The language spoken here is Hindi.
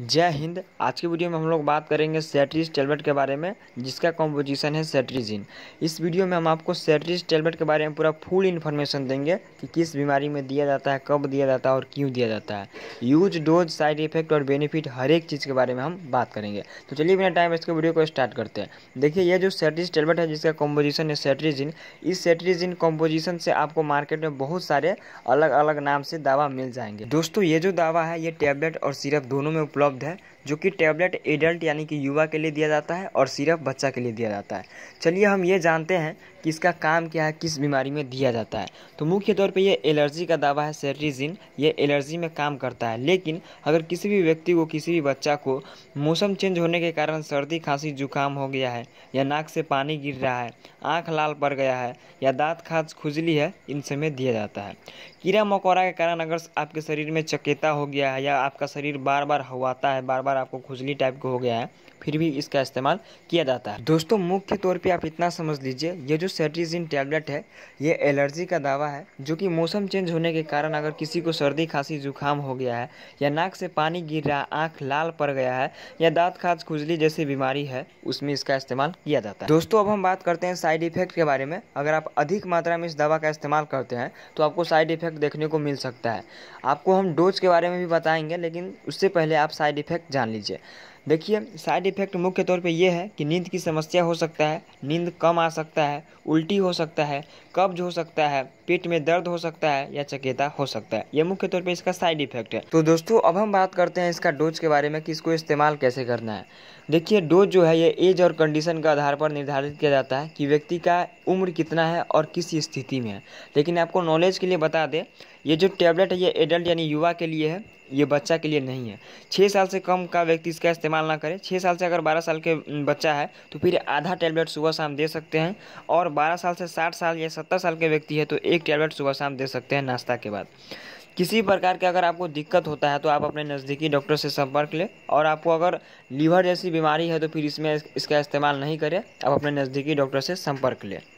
जय हिंद आज की वीडियो में हम लोग बात करेंगे सेट्रिस टेबलेट के बारे में जिसका कॉम्पोजिशन है सेट्रिजिन इस वीडियो में हम आपको सेट्रिस टेबलेट के बारे में पूरा फुल इन्फॉर्मेशन देंगे कि किस बीमारी में दिया जाता है कब दिया जाता है और क्यों दिया जाता है यूज डोज साइड इफेक्ट और बेनिफिट हर एक चीज़ के बारे में हम बात करेंगे तो चलिए बिना टाइम इसके वीडियो को स्टार्ट करते हैं देखिए ये जो सेट्रिस टेबलेट है जिसका कॉम्पोजिशन है सेट्रिजिन इस सेट्रिजिन कॉम्पोजिशन से आपको मार्केट में बहुत सारे अलग अलग नाम से दवा मिल जाएंगे दोस्तों ये जो दवा है ये टेबलेट और सिरप दोनों में उपलब्ध उपलब्ध है जो कि टैबलेट एडल्ट यानी कि युवा के लिए दिया जाता है और सिरप बच्चा के लिए दिया जाता है चलिए हम ये जानते हैं कि इसका काम क्या है किस बीमारी में दिया जाता है तो मुख्य तौर पे ये एलर्जी का दावा है सेट्रीजिन ये एलर्जी में काम करता है लेकिन अगर किसी भी व्यक्ति को किसी भी बच्चा को मौसम चेंज होने के कारण सर्दी खांसी जुकाम हो गया है या नाक से पानी गिर रहा है आँख लाल पड़ गया है या दाँत खाँच खुजली है इन समय दिया जाता है कीड़ा मकोड़ा के कारण अगर आपके शरीर में चकेता हो गया है या आपका शरीर बार बार हवाता है बार बार आपको खुजली टाइप का हो गया है फिर भी इसका इस्तेमाल किया जाता है दोस्तों मुख्य तौर पे आप इतना समझ लीजिए ये जो सेट्रीजिन टैबलेट है ये एलर्जी का दावा है जो कि मौसम चेंज होने के कारण अगर किसी को सर्दी खांसी जुकाम हो गया है या नाक से पानी गिर रहा आँख लाल पड़ गया है या दाँत खाज खुजली जैसी बीमारी है उसमें इसका इस्तेमाल किया जाता है दोस्तों अब हम बात करते हैं साइड इफेक्ट के बारे में अगर आप अधिक मात्रा में इस दवा का इस्तेमाल करते हैं तो आपको साइड इफेक्ट देखने को मिल सकता है आपको हम डोज के बारे में भी बताएंगे लेकिन उससे पहले आप साइड इफेक्ट जान लीजिए देखिए साइड इफ़ेक्ट मुख्य तौर पे ये है कि नींद की समस्या हो सकता है नींद कम आ सकता है उल्टी हो सकता है कब्ज हो सकता है पेट में दर्द हो सकता है या चकेता हो सकता है यह मुख्य तौर पर इसका साइड इफेक्ट है तो दोस्तों अब हम बात करते हैं इसका डोज के बारे में कि इसको इस्तेमाल कैसे करना है देखिए डोज जो है ये एज और कंडीशन के आधार पर निर्धारित किया जाता है कि व्यक्ति का उम्र कितना है और किस स्थिति में है लेकिन आपको नॉलेज के लिए बता दें ये जो टैबलेट है ये एडल्ट यानी युवा के लिए है ये बच्चा के लिए नहीं है छः साल से कम का व्यक्ति इसका इस्तेमाल ना करे छः साल से अगर बारह साल के बच्चा है तो फिर आधा टैबलेट सुबह शाम दे सकते हैं और बारह साल से साठ साल या सत्तर साल के व्यक्ति है तो एक एक टैबलेट सुबह शाम दे सकते हैं नाश्ता के बाद किसी प्रकार के अगर आपको दिक्कत होता है तो आप अपने नज़दीकी डॉक्टर से संपर्क लें और आपको अगर लीवर जैसी बीमारी है तो फिर इसमें इसका इस्तेमाल नहीं करें आप अपने नज़दीकी डॉक्टर से संपर्क लें